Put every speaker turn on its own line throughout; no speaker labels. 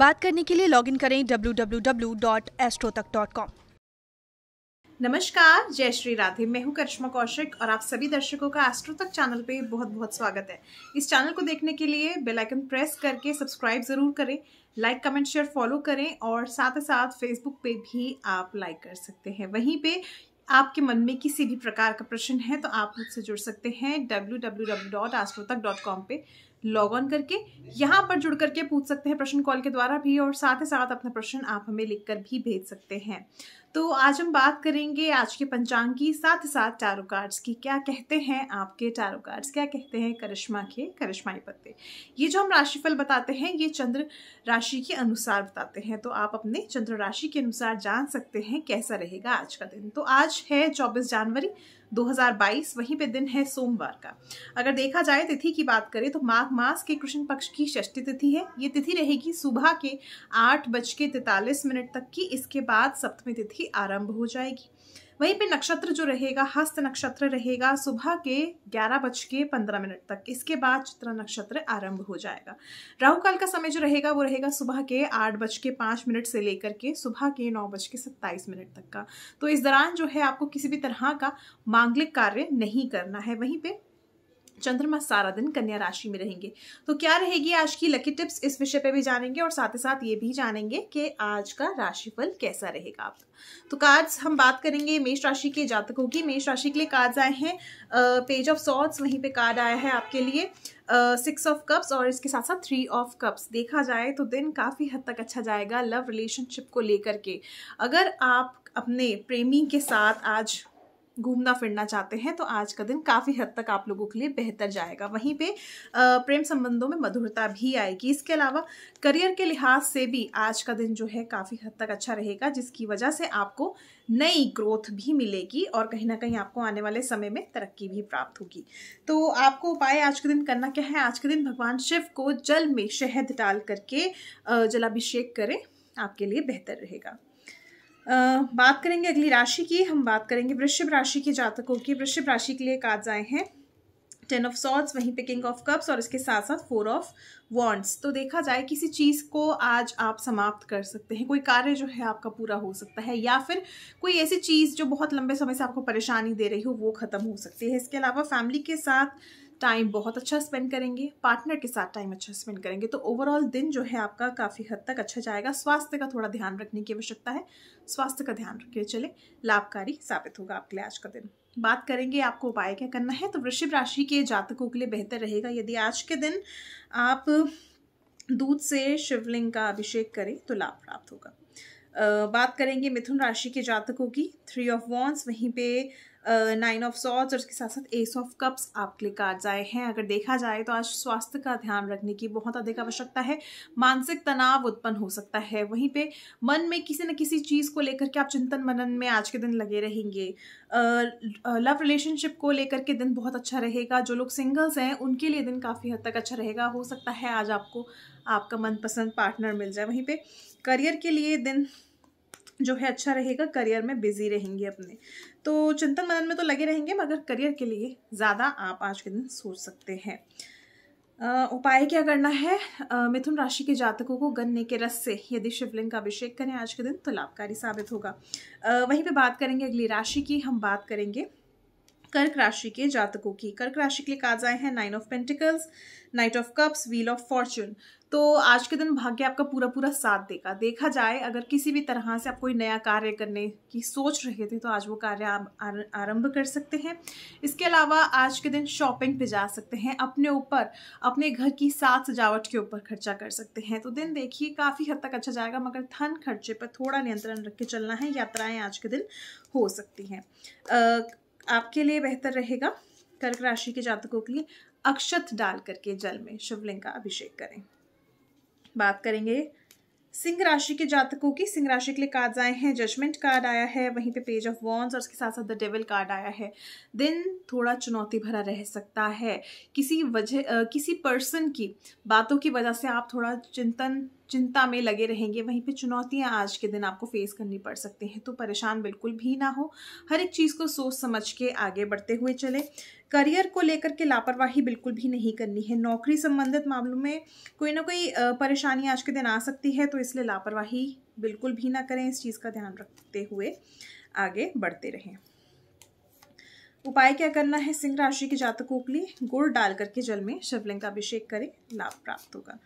बात करने के लिए लॉगिन करें www.astrotak.com नमस्कार जय श्री राधे मैं हूं करिश्मा कौशिक और आप सभी दर्शकों का एस्ट्रो तक चैनल पे बहुत बहुत स्वागत है इस चैनल को देखने के लिए बेल आइकन प्रेस करके सब्सक्राइब जरूर करें लाइक कमेंट शेयर फॉलो करें और साथ ही साथ फेसबुक पे भी आप लाइक कर सकते हैं वहीं पे आपके मन में किसी भी प्रकार का प्रश्न है तो आप मुझसे जुड़ सकते हैं W W W dot AstroTak dot com पर लॉग ऑन करके यहाँ पर जुड़ करके पूछ सकते हैं प्रश्न कॉल के द्वारा भी और साथ ही साथ अपना प्रश्न आप हमें लिखकर भी भेज सकते हैं तो आज हम बात करेंगे आज के पंचांग की साथ ही साथ टैरो कार्ड्स की क्या कहते हैं आपके टैरो कार्ड्स क्या कहते हैं करिश्मा के करिश्माई पत्ते ये जो हम राशिफल बताते हैं ये चंद्र राशि के अनुसार बताते हैं तो आप अपने चंद्र राशि के अनुसार जान सकते हैं कैसा रहेगा आज का दिन तो आज है चौबीस जनवरी 2022 वहीं पे दिन है सोमवार का अगर देखा जाए तिथि की बात करें तो माघ मास के कृष्ण पक्ष की षष्ठी तिथि है ये तिथि रहेगी सुबह के आठ बज के तैतालीस मिनट तक की इसके बाद सप्तमी तिथि आरंभ हो जाएगी वहीं पे नक्षत्र जो रहेगा हस्त नक्षत्र रहेगा सुबह के ग्यारह बज के पंद्रह मिनट तक इसके बाद चित्रा नक्षत्र आरंभ हो जाएगा राहु काल का समय जो रहेगा वो रहेगा सुबह के आठ बज के पाँच मिनट से लेकर के सुबह के नौ बज के सत्ताईस मिनट तक का तो इस दौरान जो है आपको किसी भी तरह का मांगलिक कार्य नहीं करना है वहीं पर चंद्रमा सारा दिन कन्या राशि में रहेंगे तो क्या रहेगी आज की लकी टिप्स इस विषय पे भी जानेंगे और साथ ही साथ ये भी जानेंगे कि आज का राशिफल कैसा रहेगा आप तो कार्ड्स हम बात करेंगे मेष राशि के जातकों की मेष राशि के लिए कार्ड्स आए हैं पेज ऑफ सॉट्स वहीं पे कार्ड आया है आपके लिए सिक्स ऑफ कप्स और इसके साथ साथ थ्री ऑफ कप्स देखा जाए तो दिन काफ़ी हद तक अच्छा जाएगा लव रिलेशनशिप को लेकर के अगर आप अपने प्रेमी के साथ आज घूमना फिरना चाहते हैं तो आज का दिन काफ़ी हद तक आप लोगों के लिए बेहतर जाएगा वहीं पे प्रेम संबंधों में मधुरता भी आएगी इसके अलावा करियर के लिहाज से भी आज का दिन जो है काफ़ी हद तक अच्छा रहेगा जिसकी वजह से आपको नई ग्रोथ भी मिलेगी और कहीं ना कहीं आपको आने वाले समय में तरक्की भी प्राप्त होगी तो आपको उपाय आज के दिन करना क्या है आज के दिन भगवान शिव को जल में शहद डाल करके जलाभिषेक करें आपके लिए बेहतर रहेगा बात करेंगे अगली राशि की हम बात करेंगे वृषभ राशि के जातकों की वृषभ राशि के लिए कार्ड आए हैं टेन ऑफ सॉट्स वहीं पे किंग ऑफ कप्स और इसके साथ साथ फोर ऑफ वॉन्ट्स तो देखा जाए किसी चीज़ को आज आप समाप्त कर सकते हैं कोई कार्य जो है आपका पूरा हो सकता है या फिर कोई ऐसी चीज़ जो बहुत लंबे समय से आपको परेशानी दे रही हो वो ख़त्म हो सकती है इसके अलावा फैमिली के साथ टाइम बहुत अच्छा स्पेंड करेंगे पार्टनर के साथ टाइम अच्छा स्पेंड करेंगे तो ओवरऑल दिन जो है आपका काफ़ी हद तक अच्छा जाएगा स्वास्थ्य का थोड़ा ध्यान रखने की आवश्यकता है स्वास्थ्य का ध्यान रखिए चले लाभकारी साबित होगा आपके लिए आज का दिन बात करेंगे आपको उपाय क्या करना है तो वृषभ राशि के जातकों के लिए बेहतर रहेगा यदि आज के दिन आप दूध से शिवलिंग का अभिषेक करें तो लाभ प्राप्त होगा बात करेंगे मिथुन राशि के जातकों की थ्री ऑफ वॉन्स वहीं पे नाइन ऑफ सॉट्स और उसके साथ साथ एस ऑफ कप्स आपके लिए कार्ड आए हैं अगर देखा जाए तो आज स्वास्थ्य का ध्यान रखने की बहुत अधिक आवश्यकता है मानसिक तनाव उत्पन्न हो सकता है वहीं पे मन में किसी न किसी चीज़ को लेकर के आप चिंतन मनन में आज के दिन लगे रहेंगे लव रिलेशनशिप को लेकर के दिन बहुत अच्छा रहेगा जो लोग सिंगल्स हैं उनके लिए दिन काफ़ी हद तक अच्छा रहेगा हो सकता है आज आपको आपका मनपसंद पार्टनर मिल जाए वहीं पे करियर के लिए दिन जो है अच्छा रहेगा करियर में बिजी रहेंगे अपने तो चिंतन मनन में तो लगे रहेंगे मगर करियर के लिए ज़्यादा आप आज के दिन सोच सकते हैं उपाय क्या करना है मिथुन राशि के जातकों को गन्ने के रस से यदि शिवलिंग का अभिषेक करें आज के दिन तो लाभकारी साबित होगा वहीं पे बात करेंगे अगली राशि की हम बात करेंगे कर्क राशि के जातकों की कर्क राशि के लिए कहा आए हैं nine of pentacles knight of cups wheel of fortune तो आज के दिन भाग्य आपका पूरा पूरा साथ देगा देखा जाए अगर किसी भी तरह से आप कोई नया कार्य करने की सोच रहे थे तो आज वो कार्य आप आरंभ कर सकते हैं इसके अलावा आज के दिन शॉपिंग पे जा सकते हैं अपने ऊपर अपने घर की साथ सजावट के ऊपर खर्चा कर सकते हैं तो दिन देखिए काफ़ी हद तक अच्छा जाएगा मगर धन खर्चे पर थोड़ा नियंत्रण रख के चलना है यात्राएँ आज के दिन हो सकती हैं आपके लिए बेहतर रहेगा कर्क राशि के जातकों के लिए अक्षत डाल करके जल में शिवलिंग का अभिषेक करें बात करेंगे सिंह राशि के जातकों की सिंह राशि के लिए कार्ड आए हैं जजमेंट कार्ड आया है वहीं पे पेज ऑफ वॉन्स और उसके साथ साथ द डेविल कार्ड आया है दिन थोड़ा चुनौती भरा रह सकता है किसी वजह किसी पर्सन की बातों की वजह से आप थोड़ा चिंतन चिंता में लगे रहेंगे वहीं पे चुनौतियां आज के दिन आपको फेस करनी पड़ सकती हैं तो परेशान बिल्कुल भी ना हो हर एक चीज़ को सोच समझ के आगे बढ़ते हुए चले करियर को लेकर के लापरवाही बिल्कुल भी नहीं करनी है नौकरी संबंधित मामलों में कोई ना कोई परेशानी आज के दिन आ सकती है तो इसलिए लापरवाही बिल्कुल भी ना करें इस चीज़ का ध्यान रखते हुए आगे बढ़ते रहें उपाय क्या करना है सिंह राशि के जातकों के लिए गुड़ डाल करके जल में शिवलिंग का अभिषेक करें लाभ प्राप्त होगा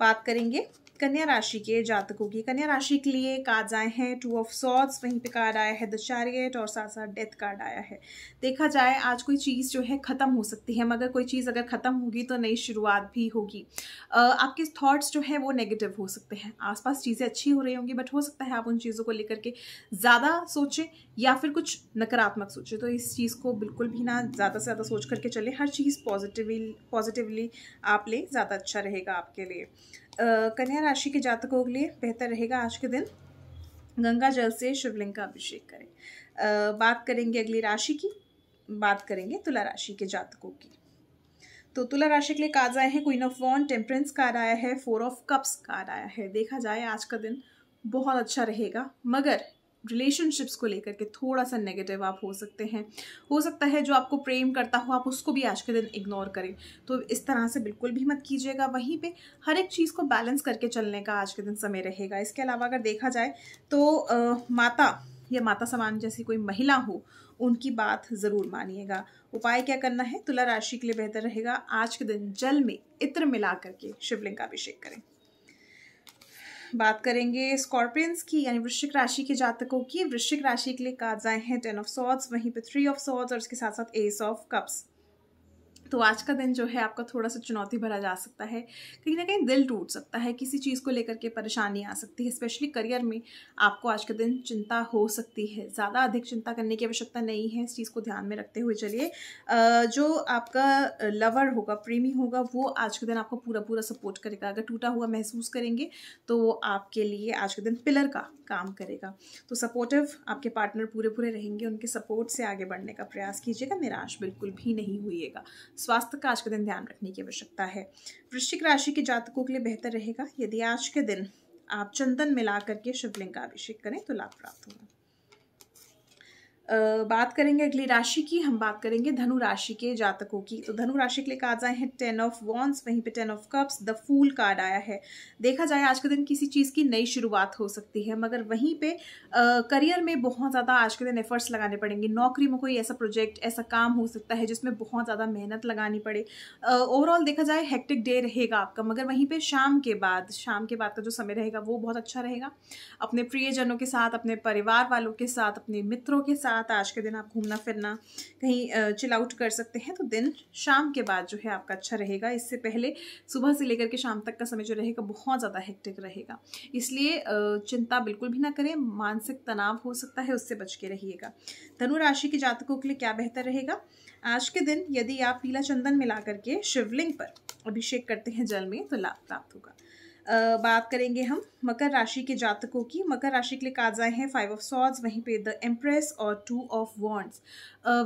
बात करेंगे कन्या राशि के जातकों की कन्या राशि के लिए कार्ड आए हैं टू ऑफ सॉट्स वहीं पे कार्ड आया है द चैरियट और साथ साथ डेथ कार्ड आया है देखा जाए आज कोई चीज़ जो है ख़त्म हो सकती है मगर कोई चीज़ अगर ख़त्म होगी तो नई शुरुआत भी होगी आपके थाट्स जो है वो नेगेटिव हो सकते हैं आसपास चीज़ें अच्छी हो रही होंगी बट हो सकता है आप उन चीज़ों को लेकर के ज़्यादा सोचें या फिर कुछ नकारात्मक सोचें तो इस चीज़ को बिल्कुल भी ना ज़्यादा से ज़्यादा सोच करके चले हर चीज़ पॉजिटिवली पॉजिटिवली आप लें ज़्यादा अच्छा रहेगा आपके लिए कन्या राशि के जातकों के लिए बेहतर रहेगा आज के दिन गंगा जल से शिवलिंग का अभिषेक करें बात करेंगे अगली राशि की बात करेंगे तुला राशि के जातकों की तो तुला राशि के लिए कार्ड आए हैं queen of wand temperance card आया है फोर ऑफ कप्स कार्ड आया है देखा जाए आज का दिन बहुत अच्छा रहेगा मगर रिलेशनशिप्स को लेकर के थोड़ा सा नेगेटिव आप हो सकते हैं हो सकता है जो आपको प्रेम करता हो आप उसको भी आज के दिन इग्नोर करें तो इस तरह से बिल्कुल भी मत कीजिएगा वहीं पे हर एक चीज़ को बैलेंस करके चलने का आज के दिन समय रहेगा इसके अलावा अगर देखा जाए तो आ, माता या माता समान जैसी कोई महिला हो उनकी बात ज़रूर मानिएगा उपाय क्या करना है तुला राशि के लिए बेहतर रहेगा आज के दिन जल में इत्र मिला करके शिवलिंग का अभिषेक करें बात करेंगे स्कॉर्पियंस की यानी वृश्चिक राशि के जातकों की वृश्चिक राशि के लिए कार्ड आए हैं टेन ऑफ सॉट्स वहीं पे थ्री ऑफ सॉट्स और उसके साथ साथ एस ऑफ कप्स तो आज का दिन जो है आपका थोड़ा सा चुनौती भरा जा सकता है कहीं ना कहीं दिल टूट सकता है किसी चीज़ को लेकर के परेशानी आ सकती है स्पेशली करियर में आपको आज का दिन चिंता हो सकती है ज़्यादा अधिक चिंता करने की आवश्यकता नहीं है इस चीज़ को ध्यान में रखते हुए चलिए जो आपका लवर होगा प्रेमी होगा वो आज के दिन आपको पूरा पूरा सपोर्ट करेगा अगर टूटा हुआ महसूस करेंगे तो वो आपके लिए आज के दिन पिलर का काम करेगा तो सपोर्टिव आपके पार्टनर पूरे पूरे रहेंगे उनके सपोर्ट से आगे बढ़ने का प्रयास कीजिएगा निराश बिल्कुल भी नहीं हुईगा स्वास्थ्य का आज के दिन ध्यान रखने की आवश्यकता है वृश्चिक राशि के जातकों के लिए बेहतर रहेगा यदि आज के दिन आप चंदन मिला करके शिवलिंग का अभिषेक करें तो लाभ प्राप्त होगा बात करेंगे अगली राशि की हम बात करेंगे धनु राशि के जातकों की तो धनु राशि के लिए कार्ड आए हैं टेन ऑफ वॉन्स वहीं पे ten of cups the fool card आया है देखा जाए आज के दिन किसी चीज़ की नई शुरुआत हो सकती है मगर वहीं पे आ, करियर में बहुत ज़्यादा आज के दिन एफर्ट्स लगाने पड़ेंगे नौकरी में कोई ऐसा प्रोजेक्ट ऐसा काम हो सकता है जिसमें बहुत ज़्यादा मेहनत लगानी पड़े ओवरऑल देखा जाए हेक्टिक डे रहेगा आपका मगर वहीं पर शाम के बाद शाम के बाद का जो समय रहेगा वो बहुत अच्छा रहेगा अपने प्रियजनों के साथ अपने परिवार वालों के साथ अपने मित्रों के साथ साथ आज के दिन आप घूमना फिरना कहीं चिल आउट कर सकते हैं तो दिन शाम के बाद जो है आपका अच्छा रहेगा इससे पहले सुबह से लेकर के शाम तक का समय जो रहेगा बहुत ज़्यादा हेक्टिक रहेगा इसलिए चिंता बिल्कुल भी ना करें मानसिक तनाव हो सकता है उससे बच के रहिएगा धनु राशि के जातकों के लिए क्या बेहतर रहेगा आज के दिन यदि आप पीला चंदन मिला करके शिवलिंग पर अभिषेक करते हैं जल में तो लाभ प्राप्त होगा बात करेंगे हम मकर राशि के जातकों की मकर राशि के लिए कार्ड आए हैं फाइव ऑफ सॉर्ड्स वहीं पे द एम्प्रेस और टू ऑफ वॉन्ट्स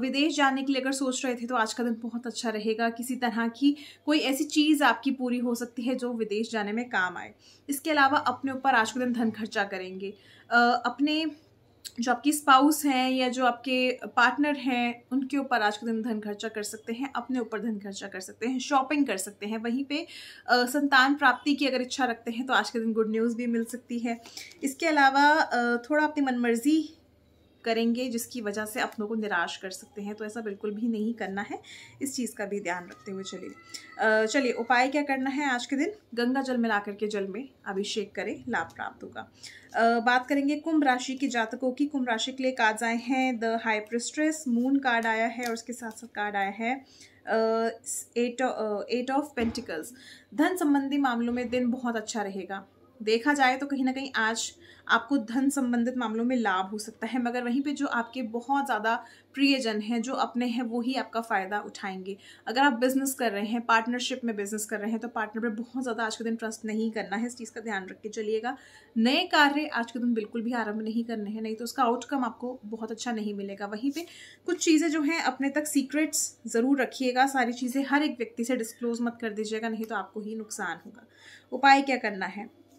विदेश जाने के लिए अगर सोच रहे थे तो आज का दिन बहुत अच्छा रहेगा किसी तरह की कोई ऐसी चीज़ आपकी पूरी हो सकती है जो विदेश जाने में काम आए इसके अलावा अपने ऊपर आज का दिन धन खर्चा करेंगे uh, अपने जो आपकी स्पाउस हैं या जो आपके पार्टनर हैं उनके ऊपर आज के दिन धन खर्चा कर सकते हैं अपने ऊपर धन खर्चा कर सकते हैं शॉपिंग कर सकते हैं वहीं पे संतान प्राप्ति की अगर इच्छा रखते हैं तो आज के दिन गुड न्यूज़ भी मिल सकती है इसके अलावा थोड़ा अपनी मनमर्जी करेंगे जिसकी वजह से अपनों को निराश कर सकते हैं तो ऐसा बिल्कुल भी नहीं करना है इस चीज़ का भी ध्यान रखते हुए चलिए चलिए उपाय क्या करना है आज के दिन गंगा जल में के जल में अभिषेक करें लाभ प्राप्त होगा बात करेंगे कुंभ राशि के जातकों की कुंभ राशि के लिए कार्ड आए हैं द हाइप्रिस्ट्रेस मून कार्ड आया है और उसके साथ साथ कार्ड आया है एट एट ऑफ पेंटिकल्स धन संबंधी मामलों में दिन बहुत अच्छा रहेगा देखा जाए तो कहीं ना कहीं आज आपको धन संबंधित मामलों में लाभ हो सकता है मगर वहीं पे जो आपके बहुत ज़्यादा प्रियजन हैं जो अपने हैं वो ही आपका फ़ायदा उठाएंगे अगर आप बिज़नेस कर रहे हैं पार्टनरशिप में बिज़नेस कर रहे हैं तो पार्टनर पर बहुत ज़्यादा आज के दिन ट्रस्ट नहीं करना है इस चीज़ का ध्यान रख के चलिएगा नए कार्य आज के दिन बिल्कुल भी आरंभ नहीं करने हैं नहीं तो उसका आउटकम आपको बहुत अच्छा नहीं मिलेगा वहीं पर कुछ चीज़ें जो हैं अपने तक सीक्रेट्स ज़रूर रखिएगा सारी चीज़ें हर एक व्यक्ति से डिस्क्लोज मत कर दीजिएगा नहीं तो आपको ही नुकसान होगा उपाय क्या करना है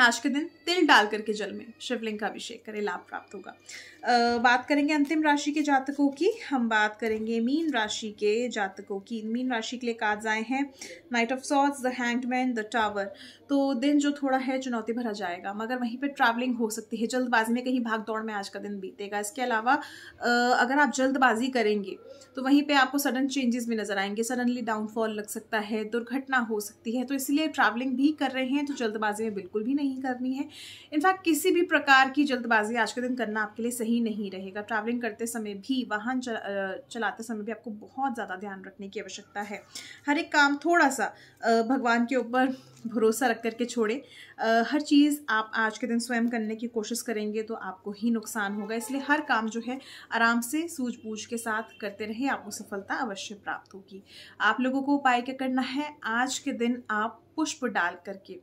आज के दिन तिल डाल करके जल में शिवलिंग का अभिषेक करें लाभ प्राप्त होगा आ, बात करेंगे अंतिम राशि के जातकों की हम बात करेंगे मीन राशि के जातकों की मीन राशि के लिए कार्ड्स आए हैं knight of swords the hanged man the tower तो दिन जो थोड़ा है चुनौती भरा जाएगा मगर वहीं पर ट्रैवलिंग हो सकती है जल्दबाजी में कहीं भाग दौड़ में आज का दिन बीतेगा इसके अलावा अगर आप जल्दबाजी करेंगे तो वहीं पर आपको सडन चेंजेस भी नजर आएंगे सडनली डाउनफॉल लग सकता है दुर्घटना हो सकती है तो इसलिए ट्रैवलिंग भी कर रहे हैं तो जल्दबाजी में बिल्कुल भी नहीं नहीं करनी है इनफैक्ट किसी भी प्रकार की जल्दबाजी आज के दिन करना आपके लिए सही नहीं रहेगा ट्रैवलिंग करते समय भी वाहन चलाते समय भी आपको बहुत ज़्यादा ध्यान रखने की आवश्यकता है हर एक काम थोड़ा सा भगवान के ऊपर भरोसा रख करके छोड़े हर चीज़ आप आज के दिन स्वयं करने की कोशिश करेंगे तो आपको ही नुकसान होगा इसलिए हर काम जो है आराम से सूझबूझ के साथ करते रहें आपको सफलता अवश्य प्राप्त होगी आप लोगों को उपाय क्या करना है आज के दिन आप पुष्प डाल करके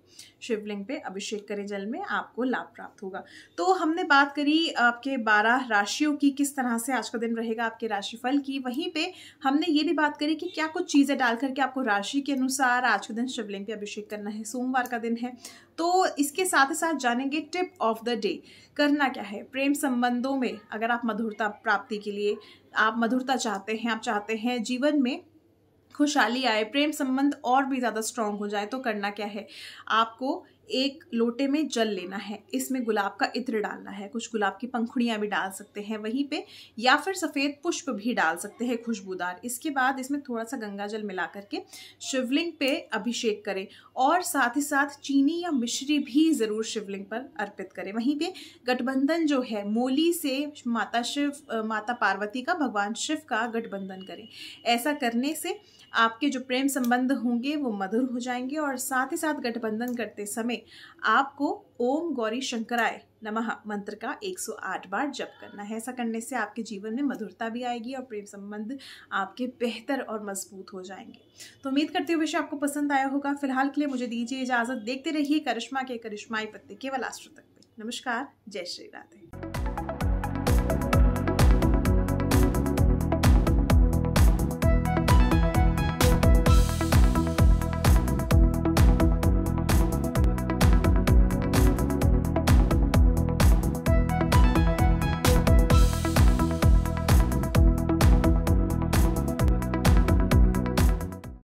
शिवलिंग पे अभिषेक करें जल में आपको लाभ प्राप्त होगा तो हमने बात करी आपके बारह राशियों की किस तरह से आज का दिन रहेगा आपके राशिफल की वहीं पे हमने ये भी बात करी कि क्या कुछ चीज़ें डाल करके आपको राशि के अनुसार आज के दिन शिवलिंग पे अभिषेक करना है सोमवार का दिन है तो इसके साथ ही साथ जानेंगे टिप ऑफ द डे करना क्या है प्रेम संबंधों में अगर आप मधुरता प्राप्ति के लिए आप मधुरता चाहते हैं आप चाहते हैं जीवन में खुशहाली आए प्रेम संबंध और भी ज़्यादा स्ट्रांग हो जाए तो करना क्या है आपको एक लोटे में जल लेना है इसमें गुलाब का इत्र डालना है कुछ गुलाब की पंखुड़ियाँ भी डाल सकते हैं वहीं पे या फिर सफ़ेद पुष्प भी डाल सकते हैं खुशबूदार इसके बाद इसमें थोड़ा सा गंगा जल मिला करके शिवलिंग पे अभिषेक करें और साथ ही साथ चीनी या मिश्री भी ज़रूर शिवलिंग पर अर्पित करें वहीं पर गठबंधन जो है मोली से माता शिव माता पार्वती का भगवान शिव का गठबंधन करें ऐसा करने से आपके जो प्रेम संबंध होंगे वो मधुर हो जाएंगे और साथ ही साथ गठबंधन करते समय आपको ओम गौरी शंकराय नमः मंत्र का 108 बार जप करना है ऐसा करने से आपके जीवन में मधुरता भी आएगी और प्रेम संबंध आपके बेहतर और मजबूत हो जाएंगे तो उम्मीद करते हुए विषय आपको पसंद आया होगा फिलहाल के लिए मुझे दीजिए इजाज़त देखते रहिए करिश्मा के करिश्माई पत्ते केवल आश्र तक नमस्कार जय श्री राधे